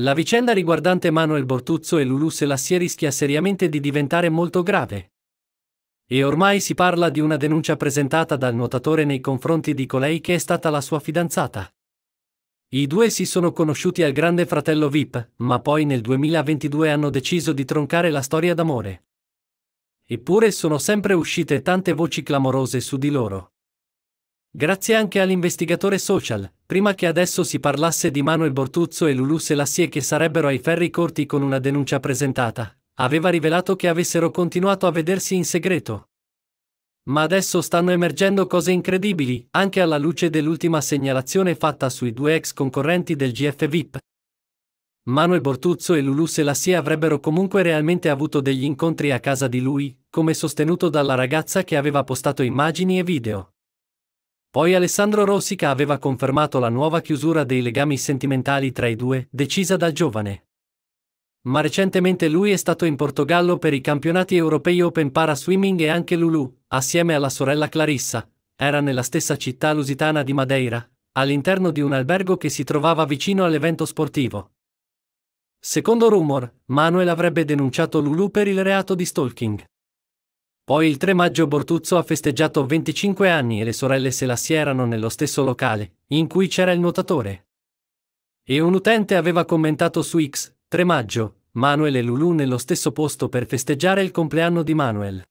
La vicenda riguardante Manuel Bortuzzo e Lulù Selassie rischia seriamente di diventare molto grave. E ormai si parla di una denuncia presentata dal nuotatore nei confronti di colei che è stata la sua fidanzata. I due si sono conosciuti al grande fratello VIP, ma poi nel 2022 hanno deciso di troncare la storia d'amore. Eppure sono sempre uscite tante voci clamorose su di loro. Grazie anche all'investigatore social, prima che adesso si parlasse di Manuel Bortuzzo e Lulù Selassie che sarebbero ai ferri corti con una denuncia presentata, aveva rivelato che avessero continuato a vedersi in segreto. Ma adesso stanno emergendo cose incredibili, anche alla luce dell'ultima segnalazione fatta sui due ex concorrenti del GF VIP. Manuel Bortuzzo e Lulù Selassie avrebbero comunque realmente avuto degli incontri a casa di lui, come sostenuto dalla ragazza che aveva postato immagini e video. Poi Alessandro Rossica aveva confermato la nuova chiusura dei legami sentimentali tra i due, decisa dal giovane. Ma recentemente lui è stato in Portogallo per i campionati europei Open Para Swimming e anche Lulu, assieme alla sorella Clarissa, era nella stessa città lusitana di Madeira, all'interno di un albergo che si trovava vicino all'evento sportivo. Secondo rumor, Manuel avrebbe denunciato Lulu per il reato di stalking. Poi il 3 maggio Bortuzzo ha festeggiato 25 anni e le sorelle Selassie erano nello stesso locale, in cui c'era il nuotatore. E un utente aveva commentato su X, 3 maggio, Manuel e Lulu nello stesso posto per festeggiare il compleanno di Manuel.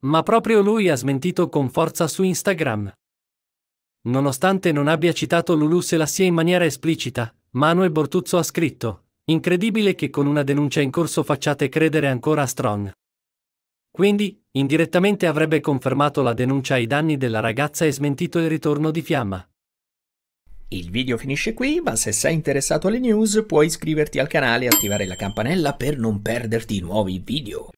Ma proprio lui ha smentito con forza su Instagram. Nonostante non abbia citato Lulu Selassie in maniera esplicita, Manuel Bortuzzo ha scritto, incredibile che con una denuncia in corso facciate credere ancora a Strong. Quindi, indirettamente avrebbe confermato la denuncia ai danni della ragazza e smentito il ritorno di Fiamma. Il video finisce qui, ma se sei interessato alle news puoi iscriverti al canale e attivare la campanella per non perderti nuovi video.